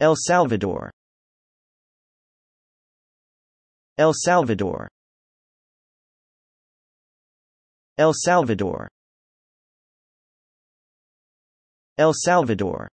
El Salvador El Salvador El Salvador El Salvador